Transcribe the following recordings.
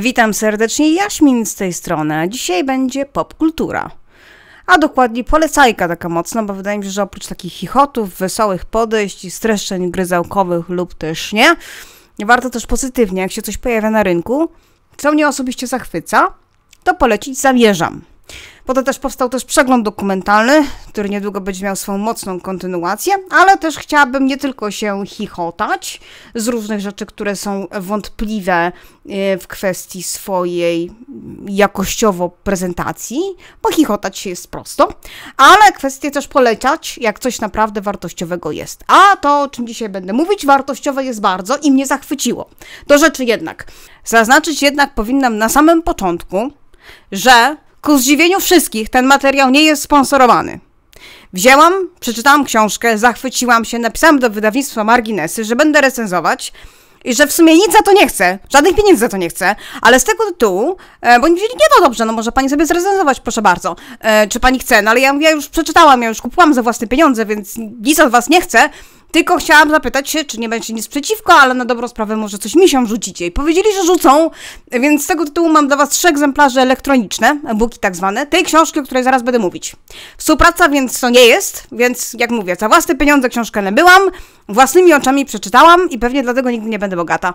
Witam serdecznie, Jaśmin z tej strony, dzisiaj będzie popkultura. A dokładnie polecajka taka mocna, bo wydaje mi się, że oprócz takich chichotów, wesołych podejść i streszczeń gryzałkowych lub też nie, warto też pozytywnie, jak się coś pojawia na rynku, co mnie osobiście zachwyca, to polecić zamierzam. Po to też powstał też przegląd dokumentalny, który niedługo będzie miał swoją mocną kontynuację, ale też chciałabym nie tylko się chichotać z różnych rzeczy, które są wątpliwe e, w kwestii swojej jakościowo prezentacji, bo chichotać się jest prosto, ale kwestie też polecać, jak coś naprawdę wartościowego jest. A to, o czym dzisiaj będę mówić, wartościowe jest bardzo i mnie zachwyciło. Do rzeczy jednak. Zaznaczyć jednak powinnam na samym początku, że ku zdziwieniu wszystkich ten materiał nie jest sponsorowany. Wzięłam, przeczytałam książkę, zachwyciłam się, napisałam do wydawnictwa Marginesy, że będę recenzować i że w sumie nic za to nie chcę, żadnych pieniędzy za to nie chcę, ale z tego tytułu, e, bo oni powiedzieli, nie no dobrze, no może pani sobie zrecenzować, proszę bardzo, e, czy pani chce, no ale ja, ja już przeczytałam, ja już kupiłam za własne pieniądze, więc nic od was nie chcę, tylko chciałam zapytać się, czy nie będzie nic przeciwko, ale na dobrą sprawę może coś się rzucicie. I powiedzieli, że rzucą, więc z tego tytułu mam dla Was trzy egzemplarze elektroniczne, e-booki tak zwane, tej książki, o której zaraz będę mówić. Współpraca więc to nie jest, więc jak mówię, za własne pieniądze książkę nabyłam, własnymi oczami przeczytałam i pewnie dlatego nigdy nie będę bogata.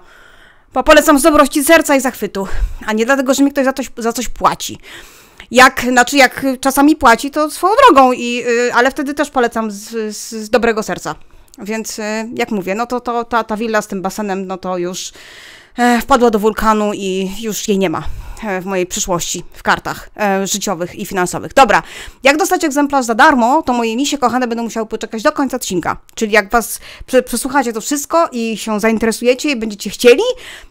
Bo polecam z dobrości serca i zachwytu, a nie dlatego, że mi ktoś za coś, za coś płaci jak, znaczy jak czasami płaci, to swoją drogą, i, y, ale wtedy też polecam z, z dobrego serca. Więc y, jak mówię, no to, to ta, ta willa z tym basenem, no to już e, wpadła do wulkanu i już jej nie ma e, w mojej przyszłości, w kartach e, życiowych i finansowych. Dobra, jak dostać egzemplarz za darmo, to moje misie kochane będą musiały poczekać do końca odcinka. Czyli jak Was przesłuchacie to wszystko i się zainteresujecie i będziecie chcieli,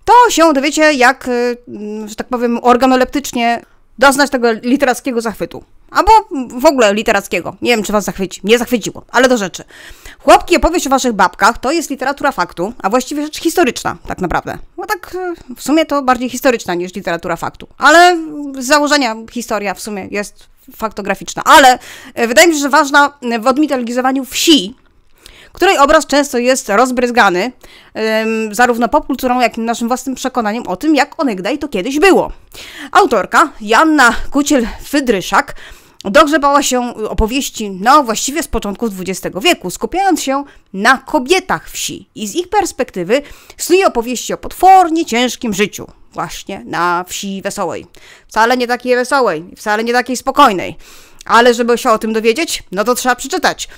to się dowiecie, jak, y, że tak powiem, organoleptycznie doznać tego literackiego zachwytu. Albo w ogóle literackiego. Nie wiem, czy was zachwyci. Nie zachwyciło, ale do rzeczy. Chłopki, opowieść o waszych babkach to jest literatura faktu, a właściwie rzecz historyczna, tak naprawdę. No tak, e, w sumie to bardziej historyczna niż literatura faktu. Ale z założenia historia w sumie jest faktograficzna. Ale e, wydaje mi się, że ważna w odmitologizowaniu wsi której obraz często jest rozbryzgany ym, zarówno popkulturą, jak i naszym własnym przekonaniem o tym, jak onegdaj to kiedyś było. Autorka Janna Kuciel-Fydryszak dogrzebała się opowieści, no właściwie z początku XX wieku, skupiając się na kobietach wsi i z ich perspektywy snuje opowieści o potwornie ciężkim życiu, właśnie na wsi wesołej. Wcale nie takiej wesołej, wcale nie takiej spokojnej. Ale żeby się o tym dowiedzieć, no to trzeba przeczytać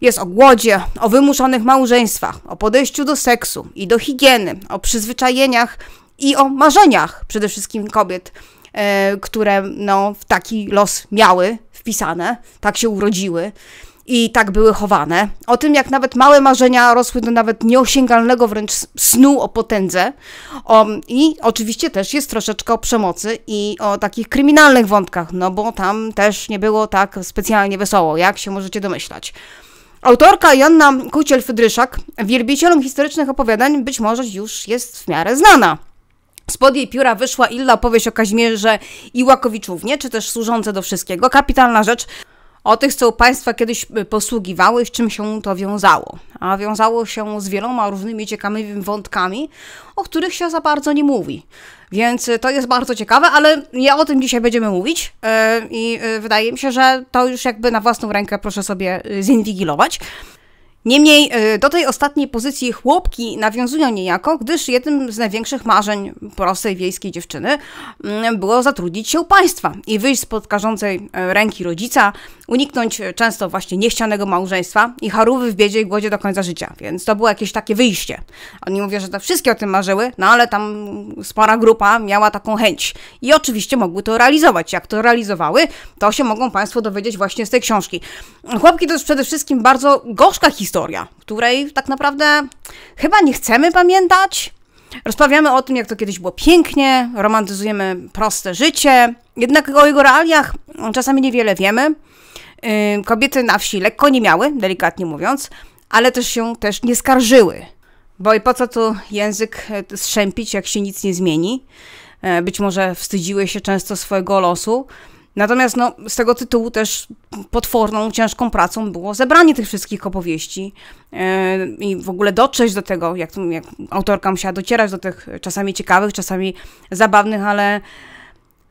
jest o głodzie, o wymuszonych małżeństwach, o podejściu do seksu i do higieny, o przyzwyczajeniach i o marzeniach przede wszystkim kobiet, e, które no, w taki los miały wpisane, tak się urodziły i tak były chowane. O tym, jak nawet małe marzenia rosły do nawet nieosiągalnego wręcz snu o potędze. O, I oczywiście też jest troszeczkę o przemocy i o takich kryminalnych wątkach, no bo tam też nie było tak specjalnie wesoło, jak się możecie domyślać. Autorka Janna Kuciel-Fydryszak, wielbicielom historycznych opowiadań, być może już jest w miarę znana. Spod jej pióra wyszła illa opowieść o Kazimierze Iłakowiczównie, czy też służące do wszystkiego. Kapitalna rzecz o tych, co państwa kiedyś y, posługiwały z czym się to wiązało. A wiązało się z wieloma różnymi ciekawymi wątkami, o których się za bardzo nie mówi. Więc y, to jest bardzo ciekawe, ale ja o tym dzisiaj będziemy mówić y, i wydaje mi się, że to już jakby na własną rękę proszę sobie zinwigilować. Niemniej e, do tej ostatniej pozycji chłopki nawiązują niejako, gdyż jednym z największych marzeń prostej wiejskiej dziewczyny mm, było zatrudnić się u państwa i wyjść spod karzącej e, ręki rodzica, uniknąć e, często właśnie niechcianego małżeństwa i harówy w biedzie i głodzie do końca życia. Więc to było jakieś takie wyjście. Oni mówią, że te wszystkie o tym marzyły, no ale tam spora grupa miała taką chęć. I oczywiście mogły to realizować. Jak to realizowały, to się mogą Państwo dowiedzieć właśnie z tej książki. Chłopki to jest przede wszystkim bardzo gorzka historia historia, której tak naprawdę chyba nie chcemy pamiętać. Rozmawiamy o tym, jak to kiedyś było pięknie, romantyzujemy proste życie, jednak o jego realiach czasami niewiele wiemy. Yy, kobiety na wsi lekko nie miały, delikatnie mówiąc, ale też się też nie skarżyły. Bo i po co tu język e, strzępić, jak się nic nie zmieni? E, być może wstydziły się często swojego losu, Natomiast no, z tego tytułu też potworną, ciężką pracą było zebranie tych wszystkich opowieści yy, i w ogóle dotrzeć do tego, jak, jak autorka musiała docierać do tych czasami ciekawych, czasami zabawnych, ale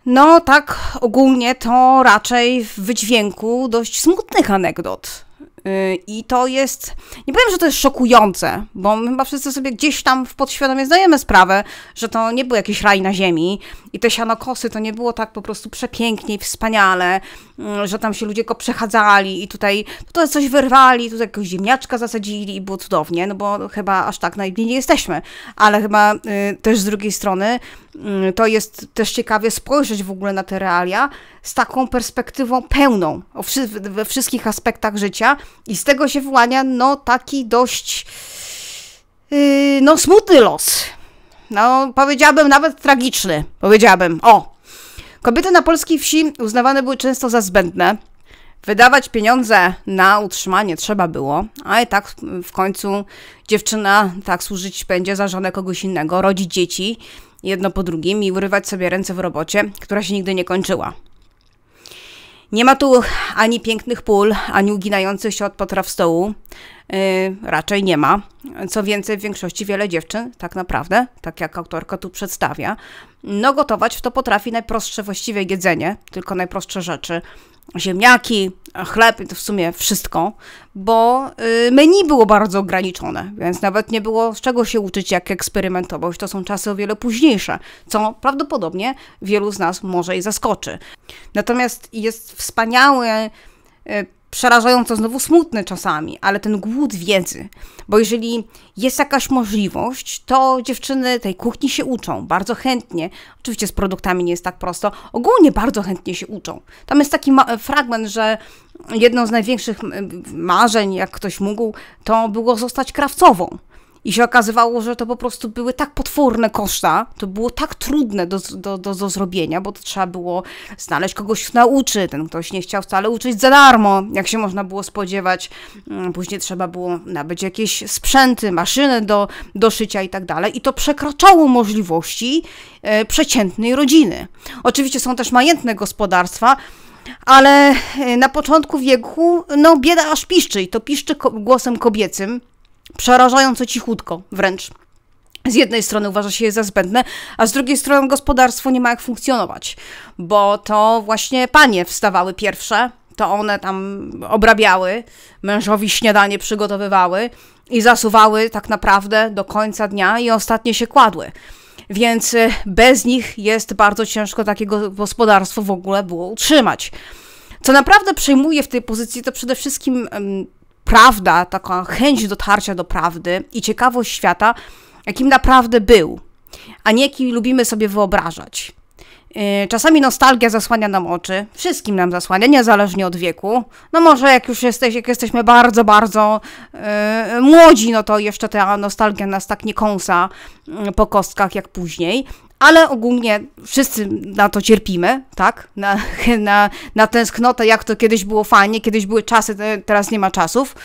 no tak ogólnie to raczej w wydźwięku dość smutnych anegdot. E, I to jest, nie powiem, że to jest szokujące, bo my chyba wszyscy sobie gdzieś tam w podświadomie zdajemy sprawę, że to nie był jakiś raj na ziemi i te sianokosy to nie było tak po prostu przepięknie i wspaniale, mm, że tam się ludzie go przechadzali i tutaj, tutaj coś wyrwali, tutaj jakiegoś ziemniaczka zasadzili i było cudownie, no bo chyba aż tak najmniej nie jesteśmy, ale chyba y, też z drugiej strony y, to jest też ciekawie spojrzeć w ogóle na te realia z taką perspektywą pełną wszy we wszystkich aspektach życia i z tego się wyłania no taki dość y, no smutny los no, powiedziałabym nawet tragiczny. Powiedziałabym. O! Kobiety na polskiej wsi uznawane były często za zbędne. Wydawać pieniądze na utrzymanie trzeba było, a i tak w końcu dziewczyna tak służyć będzie za żonę kogoś innego, rodzi dzieci jedno po drugim i urywać sobie ręce w robocie, która się nigdy nie kończyła. Nie ma tu ani pięknych pól, ani uginających się od potraw stołu. Yy, raczej nie ma. Co więcej, w większości wiele dziewczyn, tak naprawdę, tak jak autorka tu przedstawia, no gotować w to potrafi najprostsze właściwie jedzenie, tylko najprostsze rzeczy ziemniaki, chleb, to w sumie wszystko, bo y, menu było bardzo ograniczone, więc nawet nie było z czego się uczyć, jak eksperymentować. To są czasy o wiele późniejsze, co prawdopodobnie wielu z nas może i zaskoczy. Natomiast jest wspaniały y, przerażająco znowu smutne czasami, ale ten głód wiedzy. Bo jeżeli jest jakaś możliwość, to dziewczyny tej kuchni się uczą bardzo chętnie. Oczywiście z produktami nie jest tak prosto. Ogólnie bardzo chętnie się uczą. Tam jest taki fragment, że jedną z największych mm, marzeń, jak ktoś mógł, to było zostać krawcową. I się okazywało, że to po prostu były tak potworne koszta, to było tak trudne do, do, do, do zrobienia, bo to trzeba było znaleźć kogoś, kto nauczy. Ten ktoś nie chciał wcale uczyć za darmo, jak się można było spodziewać. Mm, później trzeba było nabyć jakieś sprzęty, maszyny do, do szycia i tak dalej. I to przekraczało możliwości e, przeciętnej rodziny. Oczywiście są też majętne gospodarstwa, ale e, na początku wieku, no bieda aż piszczy i to piszczy ko głosem kobiecym. Przerażająco cichutko wręcz. Z jednej strony uważa się je za zbędne, a z drugiej strony gospodarstwo nie ma jak funkcjonować, bo to właśnie panie wstawały pierwsze, to one tam obrabiały, mężowi śniadanie przygotowywały i zasuwały tak naprawdę do końca dnia i ostatnie się kładły. Więc y, bez nich jest bardzo ciężko takiego gospodarstwo w ogóle było utrzymać. Co naprawdę przejmuje w tej pozycji, to przede wszystkim prawda, taka chęć dotarcia do prawdy i ciekawość świata, jakim naprawdę był, a nie jaki lubimy sobie wyobrażać. E, czasami nostalgia zasłania nam oczy, wszystkim nam zasłania, niezależnie od wieku. No może jak już jesteś, jak jesteśmy bardzo, bardzo yy, młodzi, no to jeszcze ta nostalgia nas tak nie kąsa e, po kostkach jak później ale ogólnie wszyscy na to cierpimy, tak? Na, na, na tęsknotę, jak to kiedyś było fajnie, kiedyś były czasy, teraz nie ma czasów.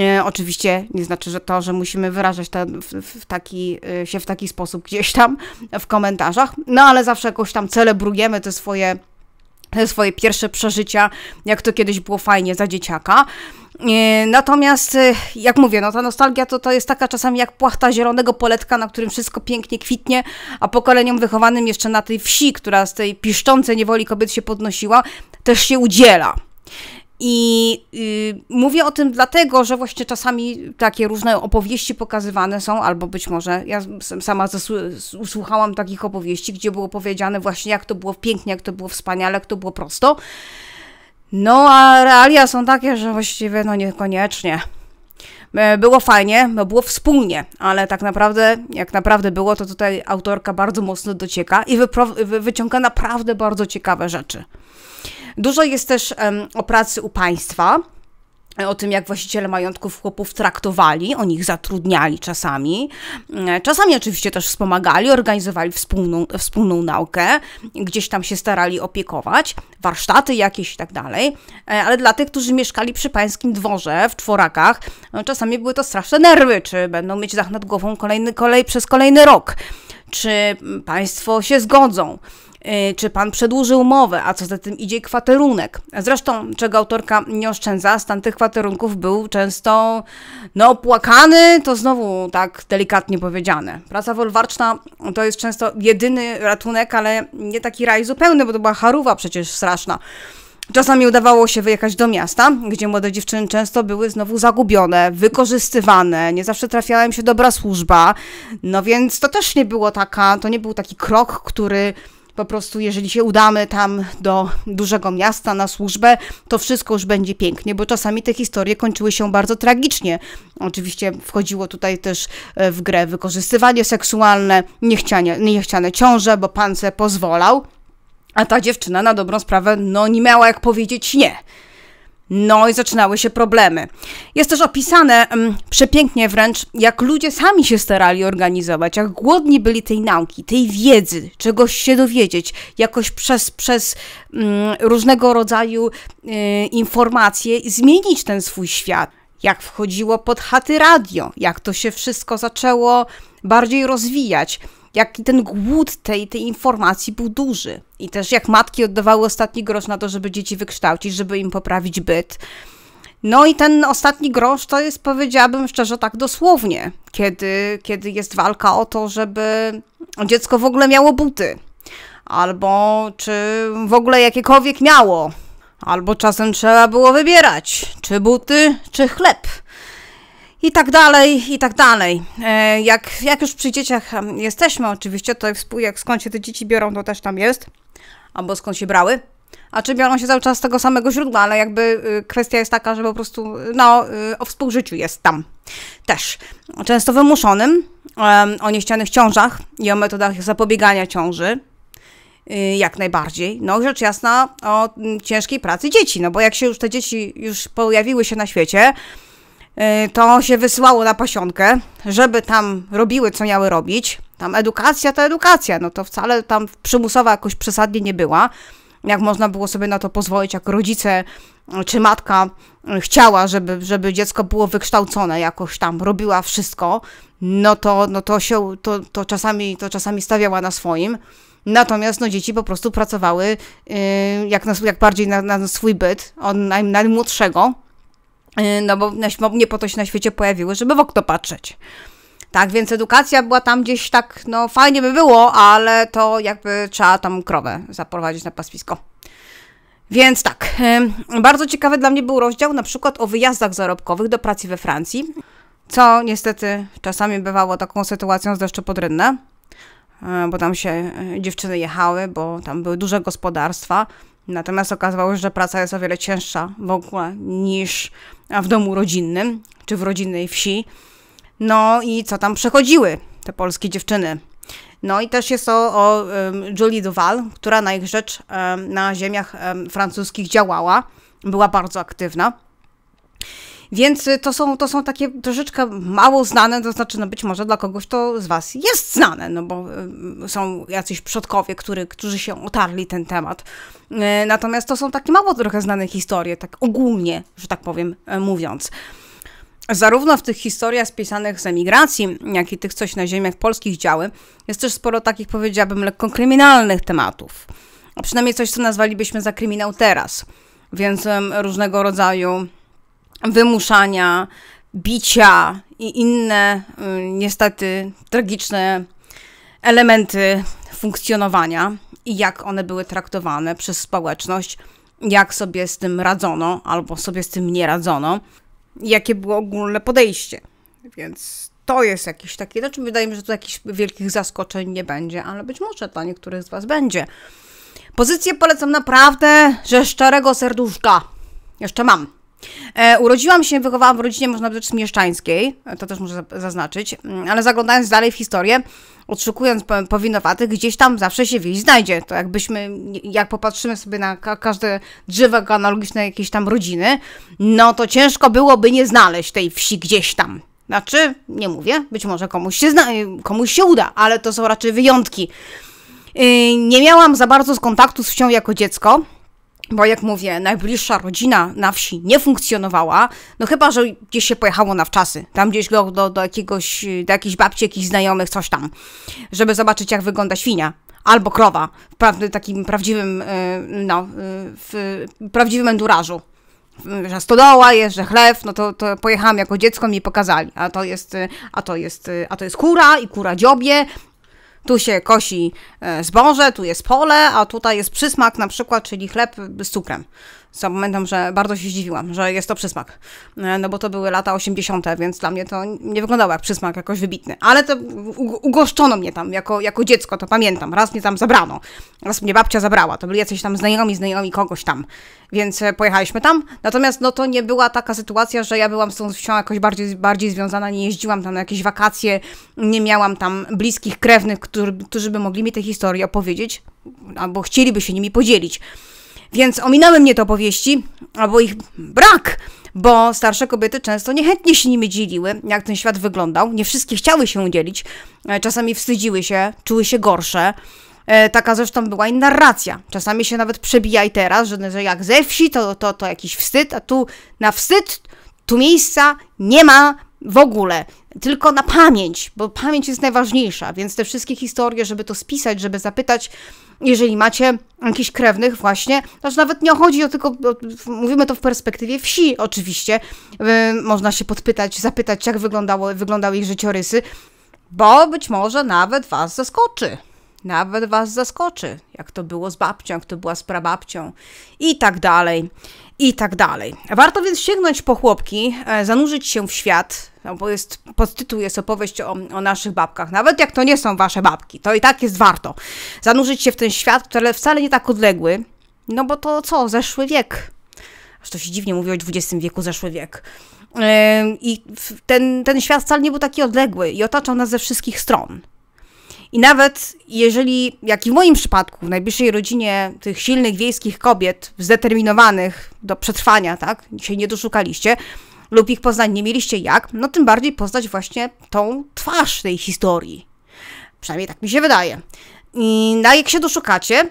E, oczywiście nie znaczy, że to, że musimy wyrażać ten, w, w taki, e, się w taki sposób gdzieś tam w komentarzach, no ale zawsze jakoś tam celebrujemy te swoje swoje pierwsze przeżycia, jak to kiedyś było fajnie za dzieciaka. E, natomiast, e, jak mówię, no ta nostalgia to, to jest taka czasami jak płachta zielonego poletka, na którym wszystko pięknie kwitnie, a pokoleniom wychowanym jeszcze na tej wsi, która z tej piszczącej niewoli kobiet się podnosiła, też się udziela. I y, mówię o tym dlatego, że właśnie czasami takie różne opowieści pokazywane są, albo być może ja sama usłuchałam takich opowieści, gdzie było powiedziane właśnie, jak to było pięknie, jak to było wspaniale, jak to było prosto. No a realia są takie, że właściwie no niekoniecznie. E, było fajnie, było wspólnie, ale tak naprawdę, jak naprawdę było, to tutaj autorka bardzo mocno docieka i wyciąga naprawdę bardzo ciekawe rzeczy. Dużo jest też o pracy u państwa e, o tym, jak właściciele majątków chłopów traktowali, o nich zatrudniali czasami. E, czasami oczywiście też wspomagali, organizowali wspólną, wspólną naukę, gdzieś tam się starali opiekować, warsztaty jakieś i tak dalej. E, ale dla tych, którzy mieszkali przy pańskim dworze, w czworakach, no czasami były to straszne nerwy, czy będą mieć dach nad głową kolejny kolej przez kolejny rok, czy państwo się zgodzą E, czy pan przedłuży umowę, a co za tym idzie kwaterunek. Zresztą, czego autorka nie oszczędza, stan tych kwaterunków był często no opłakany, to znowu tak delikatnie powiedziane. Praca wolwarczna to jest często jedyny ratunek, ale nie taki raj zupełny, bo to była charuwa przecież straszna. Czasami udawało się wyjechać do miasta, gdzie młode dziewczyny często były znowu zagubione, wykorzystywane, nie zawsze trafiała im się dobra służba, no więc to też nie było taka, to nie był taki krok, który po prostu jeżeli się udamy tam do dużego miasta na służbę, to wszystko już będzie pięknie, bo czasami te historie kończyły się bardzo tragicznie. Oczywiście wchodziło tutaj też e, w grę wykorzystywanie seksualne, niechciane, niechciane ciąże, bo pan se pozwolał, a ta dziewczyna na dobrą sprawę no nie miała jak powiedzieć nie. No i zaczynały się problemy. Jest też opisane m, mm, przepięknie wręcz, jak ludzie sami się starali organizować, jak głodni byli tej nauki, tej wiedzy, czegoś się dowiedzieć, jakoś przez, przez m, mm, różnego rodzaju y, informacje zmienić ten swój świat. Jak wchodziło pod chaty radio, jak to się wszystko zaczęło bardziej rozwijać jaki ten głód tej, tej informacji był duży. I też jak matki oddawały ostatni grosz na to, żeby dzieci wykształcić, żeby im poprawić byt. No i ten ostatni grosz to jest, powiedziałabym szczerze, tak dosłownie, kiedy, kiedy jest walka o to, żeby dziecko w ogóle miało buty, albo czy w ogóle jakiekolwiek miało, albo czasem trzeba było wybierać, czy buty, czy chleb i tak dalej, i tak dalej. E, jak, jak już przy dzieciach jesteśmy, oczywiście, to jak skąd się te dzieci biorą, to też tam jest, albo skąd się brały. A czy biorą się cały czas z tego samego źródła, ale jakby y, kwestia jest taka, że po prostu no, y, o współżyciu jest tam też. Często wymuszonym, o nieścianych ciążach i o metodach zapobiegania ciąży, y, jak najbardziej. No rzecz jasna o ciężkiej pracy dzieci, no bo jak się już te dzieci już pojawiły się na świecie, Y, to się wysyłało na pasionkę, żeby tam robiły, co miały robić. Tam edukacja to edukacja, no to wcale tam przymusowa jakoś przesadnie nie była. Jak można było sobie na to pozwolić, jak rodzice y, czy matka y, chciała, żeby, żeby dziecko było wykształcone, jakoś tam robiła wszystko, no to, no to się to, to, czasami, to czasami stawiała na swoim. Natomiast no, dzieci po prostu pracowały yy, jak, na, jak bardziej na, na swój byt, od naj, najmłodszego, Y, no bo nie po to się na świecie pojawiły, żeby w okno patrzeć. Tak, więc edukacja była tam gdzieś tak, no fajnie by było, ale to jakby trzeba tam krowę zaprowadzić na paswisko. Więc tak, y, bardzo ciekawy dla mnie był rozdział na przykład o wyjazdach zarobkowych do pracy we Francji, co niestety czasami bywało taką sytuacją z deszczu y, bo tam się dziewczyny jechały, bo tam były duże gospodarstwa, Natomiast okazało się, że praca jest o wiele cięższa w ogóle niż w domu rodzinnym czy w rodzinnej wsi. No i co tam przechodziły te polskie dziewczyny? No i też jest to o um, Julie Duval, która na ich rzecz um, na ziemiach um, francuskich działała, była bardzo aktywna. Więc y, to są, to są takie troszeczkę mało znane, to znaczy, no być może dla kogoś to z Was jest znane, no bo y, są jacyś przodkowie, który, którzy się otarli ten temat. Y, natomiast to są takie mało trochę znane historie, tak ogólnie, że tak powiem, mówiąc. Zarówno w tych historiach spisanych z emigracji, jak i tych, coś na ziemiach polskich działy, jest też sporo takich, powiedziałabym, lekko kryminalnych tematów. A przynajmniej coś, co nazwalibyśmy za kryminał teraz. Więc różnego rodzaju wymuszania, bicia i inne y, niestety tragiczne elementy funkcjonowania i jak one były traktowane przez społeczność, jak sobie z tym radzono albo sobie z tym nie radzono, jakie było ogólne podejście. Więc to jest jakiś taki, znaczy wydaje mi się, że tu jakichś wielkich zaskoczeń nie będzie, ale być może dla niektórych z Was będzie. Pozycję polecam naprawdę, że szczerego serduszka. Jeszcze mam. E, urodziłam się, wychowałam w rodzinie, można powiedzieć, mieszczańskiej, e, to też muszę zaznaczyć, mm, ale zaglądając dalej w historię, odszukując powinowatych, gdzieś tam zawsze się wieś znajdzie. To jakbyśmy, jak popatrzymy sobie na każde drzewo analogiczne jakiejś tam rodziny, no to ciężko byłoby nie znaleźć tej wsi gdzieś tam. Znaczy, nie mówię, być może komuś się, zna, y, komuś się uda, ale to są raczej wyjątki. Y, nie miałam za bardzo z kontaktu z wsią jako dziecko, bo jak mówię, najbliższa rodzina na wsi nie funkcjonowała, no chyba, że gdzieś się pojechało na wczasy, tam gdzieś do, do, do jakiegoś, do jakiejś babci, jakichś znajomych, coś tam, żeby zobaczyć jak wygląda świnia, albo krowa, w pra- takim prawdziwym, y, no, y, w prawdziwym endurażu y, że stodoła jest, że chlew, no to, to pojechałam jako dziecko, mi pokazali, a to jest, a to jest, a to jest kura i kura dziobie, tu się kosi e, zboże, tu jest pole, a tutaj jest przysmak na przykład, czyli chleb z cukrem. Zapamiętam, że bardzo się zdziwiłam, że jest to przysmak. E, no bo to były lata 80., więc dla mnie to nie wyglądało jak przysmak jakoś wybitny. Ale to ugoszczono mnie tam jako, jako dziecko, to pamiętam. Raz mnie tam zabrano. Raz mnie babcia zabrała. To byli jacyś tam znajomi, znajomi kogoś tam. Więc e, pojechaliśmy tam. Natomiast no to nie była taka sytuacja, że ja byłam z tą wsią jakoś bardziej, bardziej związana, nie jeździłam tam na jakieś wakacje, nie miałam tam bliskich, krewnych, którzy, którzy by mogli mi te historie opowiedzieć albo chcieliby się nimi podzielić. Więc ominęły mnie te opowieści, albo ich brak, bo starsze kobiety często niechętnie się nimi dzieliły, jak ten świat wyglądał. Nie wszystkie chciały się dzielić, e, czasami wstydziły się, czuły się gorsze. E, taka zresztą była i narracja. Czasami się nawet przebija i teraz, że jak ze wsi, to, to, to jakiś wstyd, a tu na wstyd, tu miejsca nie ma w ogóle tylko na pamięć, bo pamięć jest najważniejsza, więc te wszystkie historie, żeby to spisać, żeby zapytać, jeżeli macie jakichś krewnych właśnie, znaczy nawet nie chodzi o tylko, o, mówimy to w perspektywie wsi oczywiście, y, można się podpytać, zapytać jak wyglądało, wyglądały ich życiorysy, bo być może nawet Was zaskoczy. Nawet was zaskoczy, jak to było z babcią, jak to była z prababcią i tak dalej, i tak dalej. Warto więc sięgnąć po chłopki, e, zanurzyć się w świat, no bo jest, tytuł jest opowieść o, o naszych babkach. Nawet jak to nie są wasze babki, to i tak jest warto. Zanurzyć się w ten świat, który wcale nie tak odległy, no bo to co, zeszły wiek. Aż to się dziwnie mówi o XX wieku, zeszły wiek. E, I ten, ten świat wcale nie był taki odległy i otaczał nas ze wszystkich stron. I nawet jeżeli, jak i w moim przypadku, w najbliższej rodzinie tych silnych wiejskich kobiet, zdeterminowanych do przetrwania, tak, się nie doszukaliście, lub ich poznać nie mieliście jak, no tym bardziej poznać właśnie tą twarz tej historii. Przynajmniej tak mi się wydaje. I na no, jak się doszukacie,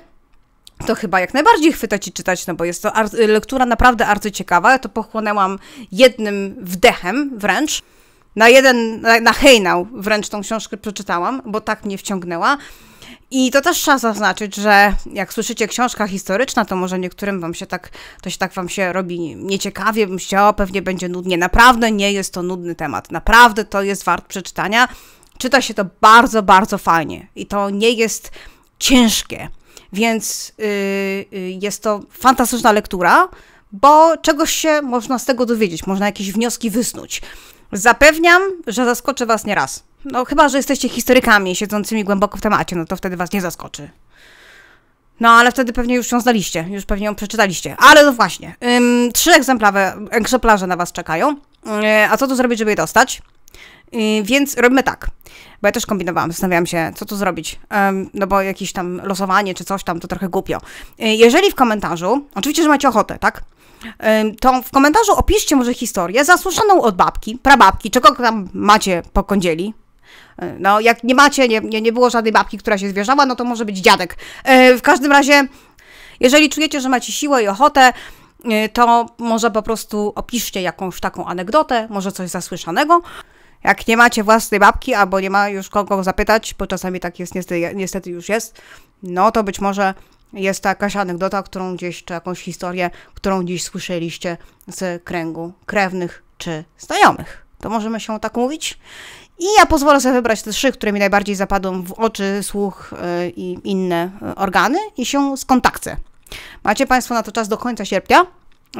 to chyba jak najbardziej chwytać i czytać, no bo jest to lektura naprawdę bardzo ciekawa. Ja to pochłonęłam jednym wdechem wręcz na jeden, na, na hejnał wręcz tą książkę przeczytałam, bo tak mnie wciągnęła. I to też trzeba zaznaczyć, że jak słyszycie książka historyczna, to może niektórym wam się tak, to się tak wam się robi nieciekawie, bym chciała, pewnie będzie nudnie. Naprawdę nie jest to nudny temat. Naprawdę to jest wart przeczytania. Czyta się to bardzo, bardzo fajnie i to nie jest ciężkie, więc yy, yy, jest to fantastyczna lektura, bo czegoś się można z tego dowiedzieć, można jakieś wnioski wysnuć. Zapewniam, że zaskoczy Was nie raz. No chyba, że jesteście historykami siedzącymi głęboko w temacie, no to wtedy Was nie zaskoczy. No ale wtedy pewnie już ją znaliście, już pewnie ją przeczytaliście. Ale no właśnie, ym, trzy egzemplarze, na Was czekają. Yy, a co tu zrobić, żeby je dostać? Yy, więc robimy tak, bo ja też kombinowałam, zastanawiałam się, co tu zrobić, yy, no bo jakieś tam losowanie czy coś tam, to trochę głupio. Y, jeżeli w komentarzu, oczywiście, że macie ochotę, tak? to w komentarzu opiszcie może historię zasłyszaną od babki, prababki, czego tam macie po kądzieli. E, no, jak nie macie, nie, nie, nie było żadnej babki, która się zwierzała, no to może być dziadek. E, w każdym razie, jeżeli czujecie, że macie siłę i ochotę, e, to może po prostu opiszcie jakąś taką anegdotę, może coś zasłyszanego. Jak nie macie własnej babki, albo nie ma już kogo zapytać, bo czasami tak jest, niestety, niestety już jest, no to być może jest to jakaś anegdota, którą gdzieś, czy jakąś historię, którą dziś słyszeliście z kręgu krewnych czy znajomych. To możemy się tak mówić? I ja pozwolę sobie wybrać te trzy, które mi najbardziej zapadną w oczy, słuch y, i inne y, organy i się skontakcję. Macie Państwo na to czas do końca sierpnia,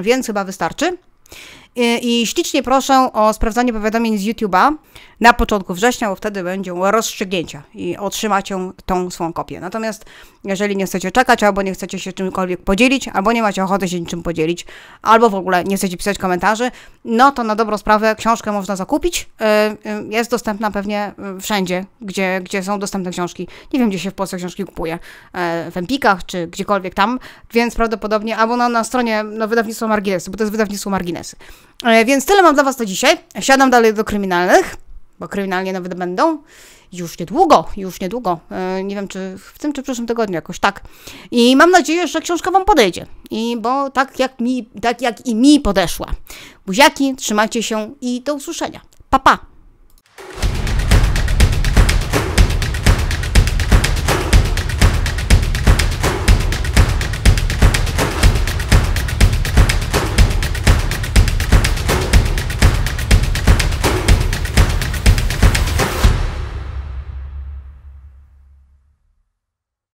więc chyba wystarczy. Y, I ślicznie proszę o sprawdzanie powiadomień z YouTube'a na początku września, bo wtedy będą rozstrzygnięcia i otrzymacie tą swą kopię. Natomiast jeżeli nie chcecie czekać, albo nie chcecie się czymkolwiek podzielić, albo nie macie ochoty się niczym podzielić, albo w ogóle nie chcecie pisać komentarzy, no to na dobrą sprawę książkę można zakupić. E, e, jest dostępna pewnie wszędzie, gdzie, gdzie są dostępne książki. Nie wiem, gdzie się w Polsce książki kupuje, e, w Empikach czy gdziekolwiek tam, więc prawdopodobnie albo na, na stronie no, wydawnictwa Marginesy, bo to jest wydawnictwo Marginesy. Więc tyle mam dla Was na dzisiaj. Siadam dalej do kryminalnych bo kryminalnie nawet będą już niedługo, już niedługo. E, nie wiem, czy w tym, czy w przyszłym tygodniu jakoś tak. I mam nadzieję, że książka Wam podejdzie. I bo tak jak, mi, tak jak i mi podeszła. Buziaki, trzymajcie się i do usłyszenia. Pa, pa!